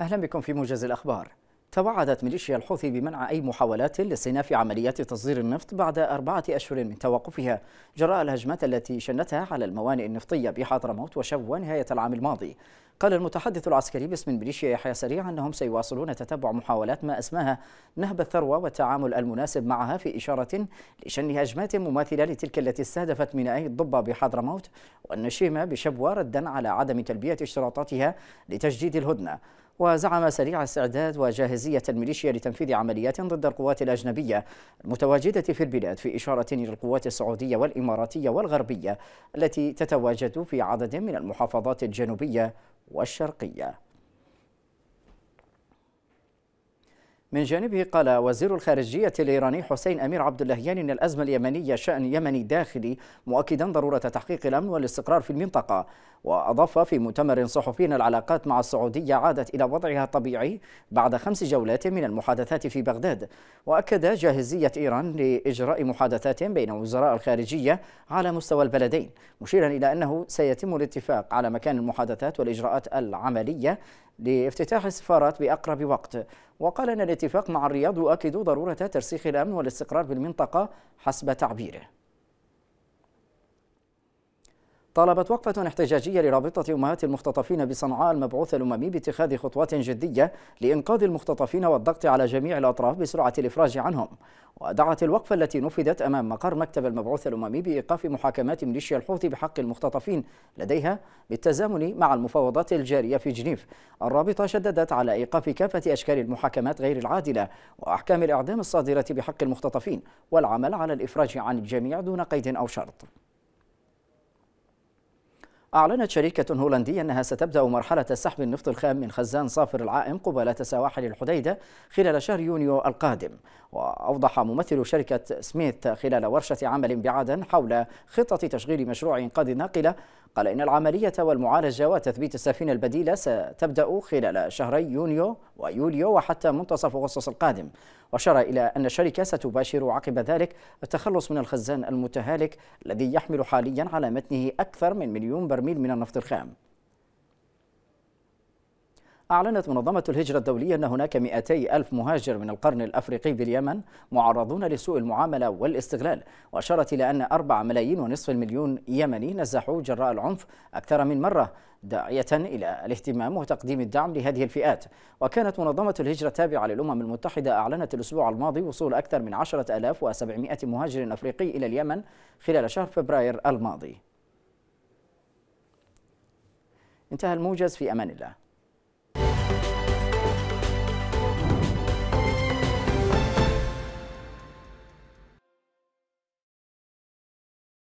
أهلا بكم في موجز الأخبار توعدت ميليشيا الحوثي بمنع أي محاولات لاستئناف عمليات تصدير النفط بعد أربعة أشهر من توقفها جراء الهجمات التي شنتها على الموانئ النفطية بحضرموت وشبوة نهاية العام الماضي قال المتحدث العسكري باسم ميليشيا يحيى سريع أنهم سيواصلون تتبع محاولات ما أسماها نهب الثروة والتعامل المناسب معها في إشارة لشن هجمات مماثلة لتلك التي استهدفت ميناء الضبة بحضرموت والنشيمة بشبوة ردا على عدم تلبية اشتراطاتها لتجديد الهدنة وزعم سريع استعداد وجاهزية الميليشيا لتنفيذ عمليات ضد القوات الأجنبية المتواجدة في البلاد في إشارة إلى القوات السعودية والإماراتية والغربية التي تتواجد في عدد من المحافظات الجنوبية والشرقية من جانبه قال وزير الخارجية الإيراني حسين أمير عبد اللهيان إن الأزمة اليمنية شأن يمني داخلي مؤكدا ضرورة تحقيق الأمن والاستقرار في المنطقة وأضاف في مؤتمر صحفي أن العلاقات مع السعودية عادت إلى وضعها الطبيعي بعد خمس جولات من المحادثات في بغداد وأكد جاهزية إيران لإجراء محادثات بين وزراء الخارجية على مستوى البلدين مشيرا إلى أنه سيتم الاتفاق على مكان المحادثات والإجراءات العملية لافتتاح السفارات بأقرب وقت وقال أن الاتفاق مع الرياض يؤكد ضرورة ترسيخ الأمن والاستقرار بالمنطقة حسب تعبيره طالبت وقفة احتجاجية لرابطة أمهات المختطفين بصنعاء المبعوث الأممي باتخاذ خطوات جدية لإنقاذ المختطفين والضغط على جميع الأطراف بسرعة الإفراج عنهم ودعت الوقفة التي نفذت أمام مقر مكتب المبعوث الأممي بإيقاف محاكمات ميليشيا الحوثي بحق المختطفين لديها بالتزامن مع المفاوضات الجارية في جنيف الرابطة شددت على إيقاف كافة أشكال المحاكمات غير العادلة وأحكام الإعدام الصادرة بحق المختطفين والعمل على الإفراج عن الجميع دون قيد أو شرط أعلنت شركة هولندية أنها ستبدأ مرحلة سحب النفط الخام من خزان صافر العائم قبالة سواحل الحديدة خلال شهر يونيو القادم وأوضح ممثل شركة سميث خلال ورشة عمل بعدن حول خطة تشغيل مشروع إنقاذ الناقلة قال إن العملية والمعالجة وتثبيت السفينة البديلة ستبدأ خلال شهري يونيو ويوليو وحتى منتصف أغسطس القادم وأشار إلى أن الشركة ستباشر عقب ذلك التخلص من الخزان المتهالك الذي يحمل حاليا على متنه أكثر من مليون برميل من النفط الخام أعلنت منظمة الهجرة الدولية أن هناك 200 ألف مهاجر من القرن الأفريقي باليمن معرضون لسوء المعاملة والاستغلال وأشارت إلى أن 4 ملايين ونصف المليون يمني نزحوا جراء العنف أكثر من مرة داعية إلى الاهتمام وتقديم الدعم لهذه الفئات وكانت منظمة الهجرة التابعة للأمم المتحدة أعلنت الأسبوع الماضي وصول أكثر من 10700 مهاجر أفريقي إلى اليمن خلال شهر فبراير الماضي انتهى الموجز في أمان الله